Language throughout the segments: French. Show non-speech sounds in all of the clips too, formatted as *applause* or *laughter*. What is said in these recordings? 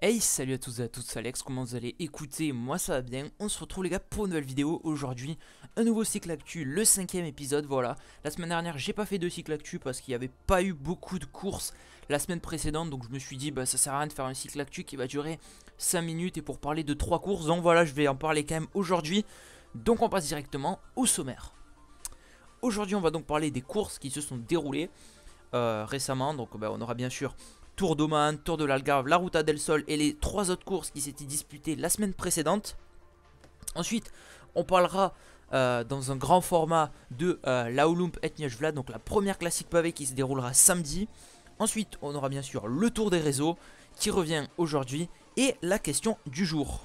Hey salut à tous et à toutes, Alex, comment vous allez Écoutez, moi ça va bien, on se retrouve les gars pour une nouvelle vidéo aujourd'hui, un nouveau cycle actu, le cinquième épisode, voilà. La semaine dernière j'ai pas fait de cycle actu parce qu'il n'y avait pas eu beaucoup de courses la semaine précédente, donc je me suis dit bah ça sert à rien de faire un cycle actu qui va durer 5 minutes et pour parler de 3 courses, donc voilà je vais en parler quand même aujourd'hui. Donc on passe directement au sommaire. Aujourd'hui on va donc parler des courses qui se sont déroulées euh, récemment. Donc ben, on aura bien sûr Tour d'Oman, Tour de l'Algarve, la Ruta del Sol et les trois autres courses qui s'étaient disputées la semaine précédente. Ensuite on parlera euh, dans un grand format de euh, La la Olympe Vlad donc la première classique pavée qui se déroulera samedi. Ensuite on aura bien sûr le Tour des réseaux qui revient aujourd'hui et la question du jour.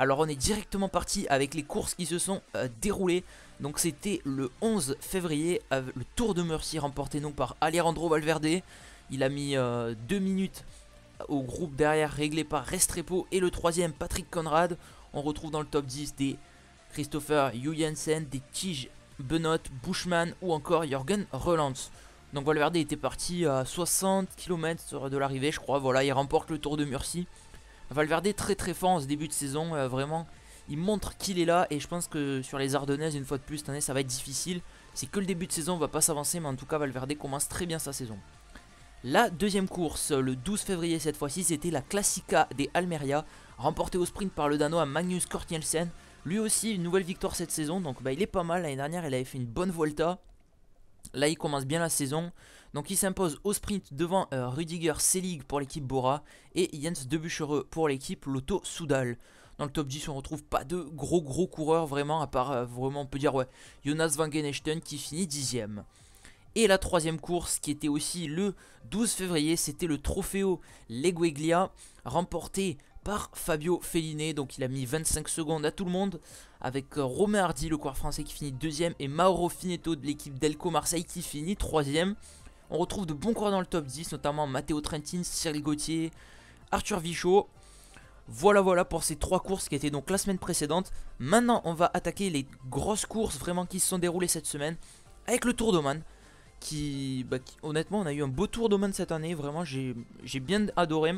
Alors on est directement parti avec les courses qui se sont euh, déroulées. Donc c'était le 11 février, le Tour de Murcie remporté donc par Alejandro Valverde. Il a mis 2 euh, minutes au groupe derrière réglé par Restrepo et le troisième Patrick Conrad. On retrouve dans le top 10 des Christopher Juyensen, des Tige Benot, Bushman ou encore Jorgen Relance. Donc Valverde était parti à 60 km de l'arrivée je crois, voilà il remporte le Tour de Murcie. Valverde très très fort en ce début de saison, euh, vraiment. Il montre qu'il est là et je pense que sur les Ardennaises, une fois de plus, cette année, ça va être difficile. C'est que le début de saison, on va pas s'avancer, mais en tout cas, Valverde commence très bien sa saison. La deuxième course, le 12 février cette fois-ci, c'était la Classica des Almeria, remportée au sprint par le Danois Magnus Kortnielsen. Lui aussi, une nouvelle victoire cette saison, donc bah, il est pas mal. L'année dernière, il avait fait une bonne Volta. Là, il commence bien la saison. Donc il s'impose au sprint devant euh, Rudiger Selig pour l'équipe Bora et Jens Debuchereux pour l'équipe Lotto Soudal. Dans le top 10, on retrouve pas de gros gros coureurs vraiment, à part euh, vraiment on peut dire ouais, Jonas van Genechten qui finit dixième. Et la troisième course, qui était aussi le 12 février, c'était le Trofeo Legueglia, remporté par Fabio Felliné. Donc il a mis 25 secondes à tout le monde. Avec euh, Romain Hardy, le coureur français qui finit deuxième. Et Mauro Finetto de l'équipe Delco Marseille qui finit troisième. On retrouve de bons coureurs dans le top 10, notamment Matteo Trentin, Cyril Gauthier, Arthur Vichot. Voilà, voilà pour ces trois courses qui étaient donc la semaine précédente. Maintenant, on va attaquer les grosses courses vraiment qui se sont déroulées cette semaine avec le Tour d'Oman. Qui, bah, honnêtement, on a eu un beau Tour d'Oman cette année. Vraiment, j'ai bien adoré.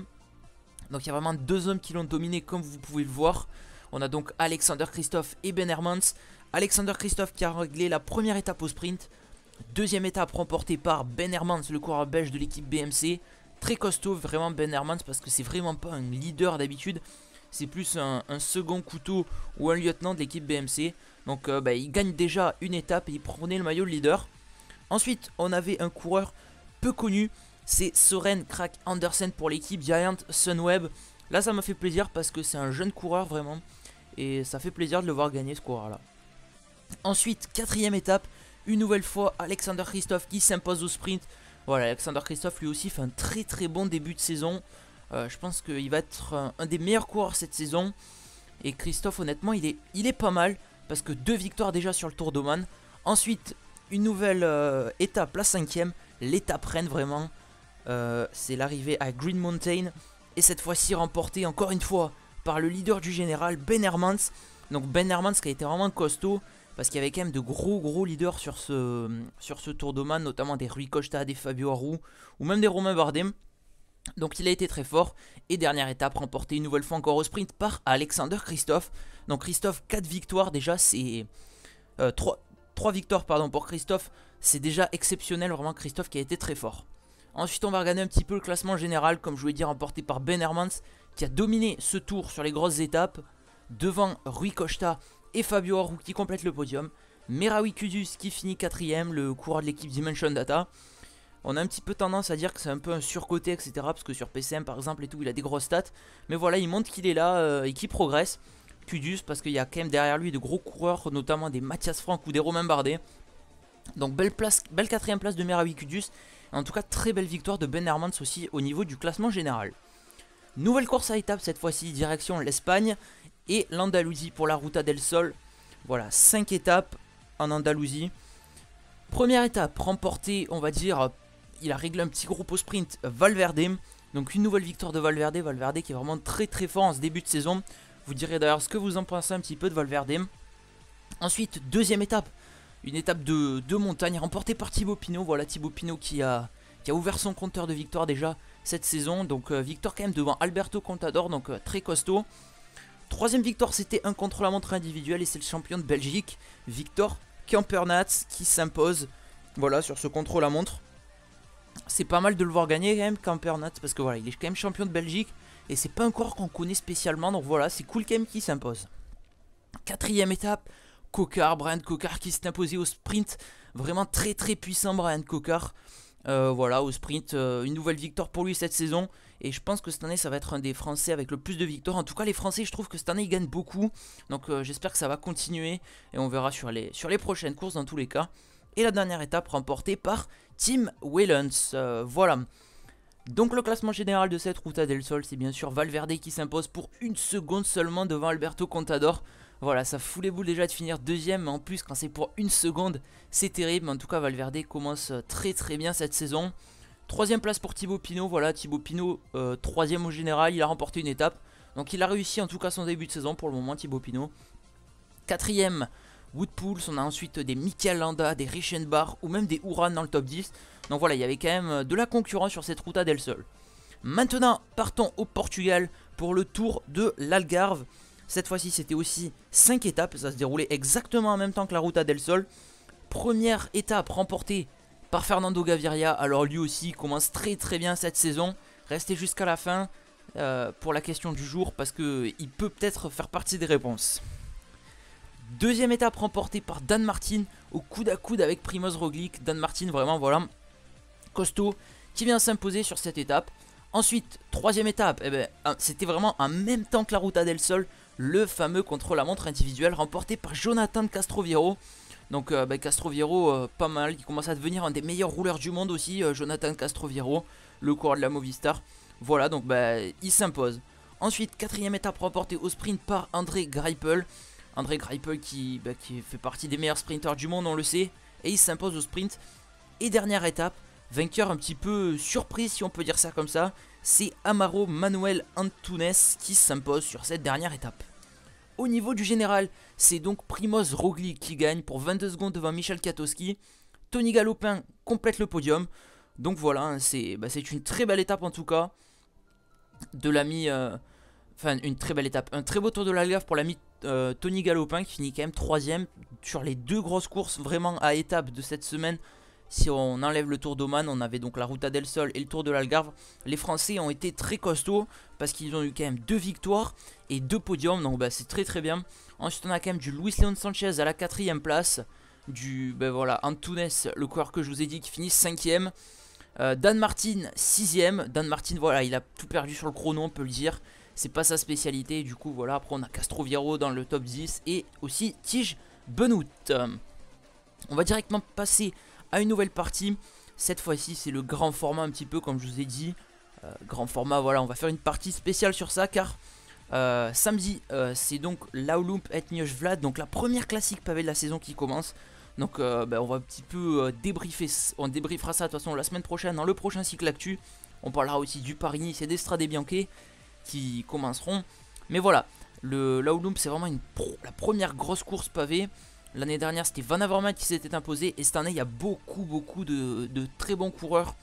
Donc, il y a vraiment deux hommes qui l'ont dominé, comme vous pouvez le voir. On a donc Alexander Christophe et Ben Hermans. Alexander Christophe qui a réglé la première étape au sprint. Deuxième étape remportée par Ben Hermans, le coureur belge de l'équipe BMC. Très costaud vraiment Ben Hermans parce que c'est vraiment pas un leader d'habitude. C'est plus un, second couteau ou un lieutenant de l'équipe BMC. Donc euh, bah, il gagne déjà une étape et il prenait le maillot de leader. Ensuite on avait un coureur peu connu. C'est Soren Krak Andersen pour l'équipe Giant Sunweb. Là ça m'a fait plaisir parce que c'est un jeune coureur vraiment. Et ça fait plaisir de le voir gagner ce coureur là. Ensuite quatrième étape une nouvelle fois, Alexander Christophe qui s'impose au sprint. Voilà, Alexander Christophe lui aussi fait un très très bon début de saison. Euh, je pense qu'il va être un, des meilleurs coureurs cette saison. Et Christophe, honnêtement, il est, il est pas mal. Parce que deux victoires déjà sur le Tour d'Oman. Ensuite, une nouvelle euh, étape, la cinquième. L'étape reine vraiment. Euh, c'est l'arrivée à Green Mountain. Et cette fois-ci remportée encore une fois par le leader du général, Ben Hermans. Donc Ben Hermans qui a été vraiment costaud parce qu'il y avait quand même de gros gros leaders sur ce, sur ce Tour d'Oman, notamment des Rui Costa, des Fabio Aru ou même des Romain Bardem. Donc il a été très fort et dernière étape remportée une nouvelle fois encore au sprint par Alexander Christophe. Donc Christophe 4 victoires déjà c'est 3, euh, victoires pardon pour Christophe, c'est déjà exceptionnel vraiment Christophe qui a été très fort. Ensuite on va regarder un petit peu le classement général comme je vous l'ai dit remporté par Ben Hermans qui a dominé ce tour sur les grosses étapes devant Rui Costa et Fabio Aru qui complète le podium. Merawi Kudus qui finit quatrième, le coureur de l'équipe Dimension Data. On a un petit peu tendance à dire que c'est un peu un surcoté, etc. Parce que sur PCM par exemple et tout, il a des grosses stats. Mais voilà, il montre qu'il est là euh, et qu'il progresse. Kudus, parce qu'il y a quand même derrière lui de gros coureurs, notamment des Mathias Franck ou des Romain Bardet. Donc belle, place, belle quatrième place de Merawi Kudus. En tout cas, très belle victoire de Ben Hermans aussi au niveau du classement général. Nouvelle course à étapes cette fois-ci, direction l'Espagne et l'Andalousie pour la Ruta del Sol. Voilà, 5 étapes en Andalousie. Première étape, remportée, on va dire, il a réglé un petit groupe au sprint, Valverde. Donc une nouvelle victoire de Valverde, Valverde qui est vraiment très très fort en ce début de saison. Vous direz d'ailleurs ce que vous en pensez un petit peu de Valverde. Ensuite, deuxième étape, une étape de, de montagne remportée par Thibaut Pinot. Voilà Thibaut Pinot qui a, qui a ouvert son compteur de victoire déjà cette saison. Donc victor euh, victoire quand même devant Alberto Contador, donc euh, très costaud. Troisième victoire, c'était un contre la montre individuel et c'est le champion de Belgique, Victor Kampernatz, qui s'impose voilà, sur ce contre la montre. C'est pas mal de le voir gagner quand même, parce que voilà, il est quand même champion de Belgique et c'est pas un corps qu'on connaît spécialement, donc voilà, c'est cool quand même qui s'impose. Quatrième étape, Cocard, Brian Cocard qui s'est imposé au sprint. Vraiment très très puissant Brian Cocard. Euh, voilà, au sprint, euh, une nouvelle victoire pour lui cette saison. Et je pense que cette année, ça va être un des Français avec le plus de victoires. En tout cas, les Français, je trouve que cette année, ils gagnent beaucoup. Donc euh, j'espère que ça va continuer. Et on verra sur les, sur les prochaines courses dans tous les cas. Et la dernière étape remportée par Tim Whelans. voilà. Donc le classement général de cette Ruta del Sol, c'est bien sûr Valverde qui s'impose pour une seconde seulement devant Alberto Contador. Voilà, ça fout les déjà de finir deuxième, mais en plus quand c'est pour une seconde, c'est terrible. En tout cas, Valverde commence euh, très très bien cette saison. Troisième place pour Thibaut Pinot, voilà, Thibaut Pinot, euh, troisième au général, il a remporté une étape. Donc il a réussi en tout cas son début de saison pour le moment, Thibaut Pinot. Quatrième, Woodpools, on a ensuite des Michael Landa, des Richenbach ou même des Ouran dans le top 10. Donc voilà, il y avait quand même euh, de la concurrence sur cette route à Del Sol. Maintenant, partons au Portugal pour le tour de l'Algarve. Cette fois-ci, c'était aussi 5 étapes. Ça se déroulait exactement en même temps que la Ruta del Sol. Première étape remportée par Fernando Gaviria. Alors lui aussi commence très très bien cette saison. Restez jusqu'à la fin euh, pour la question du jour parce qu'il peut peut-être faire partie des réponses. Deuxième étape remportée par Dan Martin au coude à coude avec Primoz Roglic. Dan Martin vraiment voilà costaud qui vient s'imposer sur cette étape. Ensuite, troisième étape, eh ben, ah, c'était vraiment en même temps que la Ruta del Sol le fameux contre-la-montre individuel remporté par Jonathan Castroviro Donc euh, bah, Castroviro euh, pas mal, qui commence à devenir un des meilleurs rouleurs du monde aussi, euh, Jonathan Castroviro, le coureur de la Movistar. Voilà, donc bah, il s'impose. Ensuite, quatrième étape remportée au sprint par André Greipel. André Greipel bah, qui fait partie des meilleurs sprinteurs du monde, on le sait, et il s'impose au sprint. Et dernière étape, Vainqueur un petit peu surpris si on peut dire ça comme ça, c'est Amaro Manuel Antunes qui s'impose sur cette dernière étape. Au niveau du général, c'est donc Primoz Roglic qui gagne pour 22 secondes devant Michel Katowski. Tony Galopin complète le podium. Donc voilà, hein, bah, c'est une très belle étape en tout cas de l'ami... Euh, enfin, une très belle étape. Un très beau tour de l'Algarve pour l'ami euh, Tony Galopin qui finit quand même troisième sur les deux grosses courses vraiment à étape de cette semaine. Si on enlève le Tour d'Oman, on avait donc la Ruta del Sol et le Tour de l'Algarve. Les Français ont été très costauds parce qu'ils ont eu quand même deux victoires et deux podiums. Donc bah, c'est très très bien. Ensuite on a quand même du Luis Leon Sanchez à la quatrième place. Du ben voilà, Antunes, le coureur que je vous ai dit qui finit cinquième. Euh, Dan Martin, 6 Dan Martin, voilà, il a tout perdu sur le chrono, on peut le dire. C'est pas sa spécialité. Du coup, voilà. Après, on a Viero dans le top 10 et aussi Tige Benoît. on va directement passer une nouvelle partie. Cette fois-ci, c'est le grand format un petit peu, comme je vous ai dit. Euh, grand format, voilà, on va faire une partie spéciale sur ça, car euh, samedi, euh, c'est donc loomp et Vlad, donc la première classique pavée de la saison qui commence. Donc ben, on va un petit peu débriefer, on débriefera ça de toute façon la semaine prochaine, dans le prochain cycle actu. On parlera aussi du Paris-Nice et des Strade qui commenceront. Mais voilà, le loomp c'est vraiment une la première grosse course pavée. L'année dernière, c'était Van Avermaet qui s'était imposé. Et cette année, il y a beaucoup, beaucoup de, très bons coureurs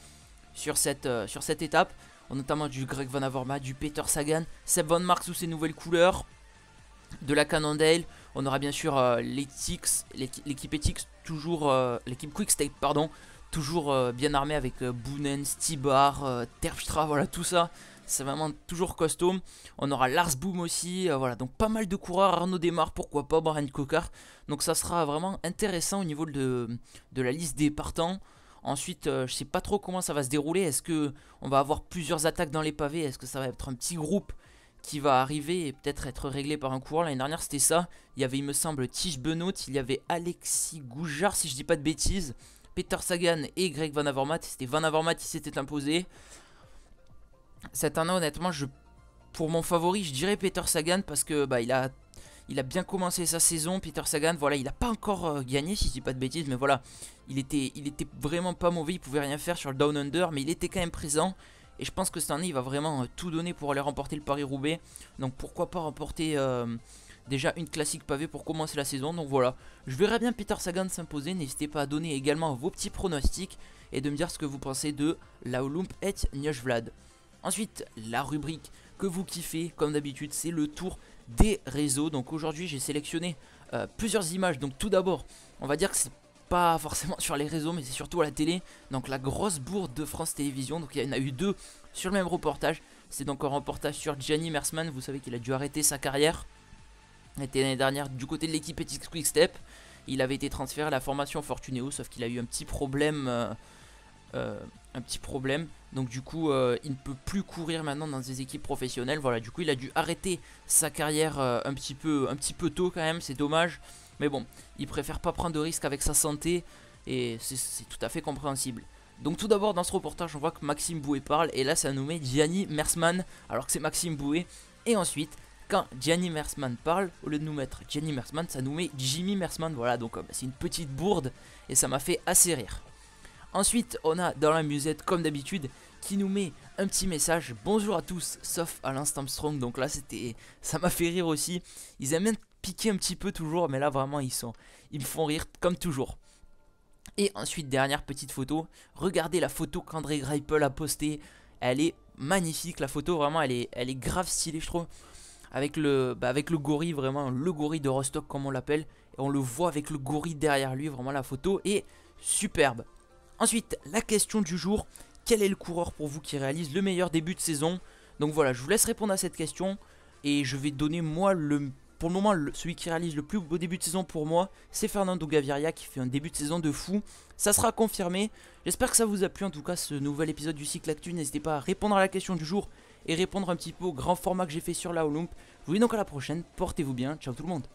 sur cette, euh, étape. Notamment du Greg Van Avermaet, du Peter Sagan, Seb Van Mark sous ses nouvelles couleurs, de la Cannondale. On aura bien sûr euh, l'équipe Etix, toujours euh, l'équipe Quick pardon, toujours bien armée avec Boonen, Stibar, Terpstra, voilà tout ça c'est vraiment toujours costaud. On aura Lars Boom aussi, euh, voilà, donc pas mal de coureurs, Arnaud Démarre, pourquoi pas, Brian Cocard. Donc ça sera vraiment intéressant au niveau de, de la liste des partants. Ensuite, euh, je sais pas trop comment ça va se dérouler. Est-ce que on va avoir plusieurs attaques dans les pavés Est-ce que ça va être un petit groupe qui va arriver et peut-être être réglé par un coureur L'année dernière, c'était ça. Il y avait, il me semble, Tige Benoît, il y avait Alexis Goujard, si je dis pas de bêtises, Peter Sagan et Greg Van Avermaet. C'était Van Avermaet qui s'était imposé. Cette année, honnêtement, je, pour mon favori, je dirais Peter Sagan parce que bah, il, a, il a bien commencé sa saison. Peter Sagan, voilà, il n'a pas encore euh, gagné, si je dis pas de bêtises, mais voilà, il était, il était vraiment pas mauvais, il pouvait rien faire sur le Down Under, mais il était quand même présent. Et je pense que cette année, il va vraiment euh, tout donner pour aller remporter le Paris-Roubaix. Donc pourquoi pas remporter euh, déjà une classique pavée pour commencer la saison. Donc voilà, je verrai bien Peter Sagan s'imposer. N'hésitez pas à donner également vos petits pronostics et de me dire ce que vous pensez de Laolump et Nioche Vlad. Ensuite, la rubrique que vous kiffez, comme d'habitude, c'est le tour des réseaux. Donc aujourd'hui, j'ai sélectionné euh, plusieurs images. Donc tout d'abord, on va dire que c'est pas forcément *laughs* sur les réseaux, mais c'est surtout à la télé. Donc la grosse bourde de France Télévisions. Donc il y en a eu deux sur le même reportage. C'est donc un reportage sur Gianni Mersman. Vous savez qu'il a dû arrêter sa carrière. était l'année dernière du côté de l'équipe Etix Quick Step. Il avait été transféré à la formation Fortuneo, sauf qu'il a eu un petit problème. Euh, euh, un petit problème. Donc du coup, euh, il ne peut plus courir maintenant dans des équipes professionnelles. Voilà, du coup, il a dû arrêter sa carrière euh, un, petit peu, un petit peu tôt quand même, c'est dommage. Mais bon, il préfère pas prendre de risques avec sa santé et c'est tout à fait compréhensible. Donc tout d'abord, dans ce reportage, on voit que Maxime Boué parle et là, ça nous met Gianni Mersman alors que c'est Maxime Boué. Et ensuite, quand Gianni Mersman parle, au lieu de nous mettre Gianni Mersman, ça nous met Jimmy Mersman. Voilà, donc euh, c'est une petite bourde et ça m'a fait assez rire. Ensuite, on a dans la musette, comme d'habitude, qui nous met un petit message. Bonjour à tous, sauf Alain l'instant Donc là, c'était, ça m'a fait rire aussi. Ils aiment piquer un petit peu toujours, mais là, vraiment, ils sont, ils me font rire comme toujours. Et ensuite, dernière petite photo. Regardez la photo qu'André Greipel a postée. Elle est magnifique, la photo. Vraiment, elle est, elle est grave stylée, je trouve. Avec le, bah, avec le gorille, vraiment, le gorille de Rostock, comme on l'appelle. Et on le voit avec le gorille derrière lui. Vraiment, la photo est superbe. Ensuite, la question du jour, quel est le coureur pour vous qui réalise le meilleur début de saison Donc voilà, je vous laisse répondre à cette question et je vais donner moi le... Pour le moment, celui qui réalise le plus beau début de saison pour moi, c'est Fernando Gaviria qui fait un début de saison de fou. Ça sera confirmé. J'espère que ça vous a plu en tout cas ce nouvel épisode du Cycle Actu. N'hésitez pas à répondre à la question du jour et répondre un petit peu au grand format que j'ai fait sur la Olympe. Je vous dis donc à la prochaine. Portez-vous bien. Ciao tout le monde.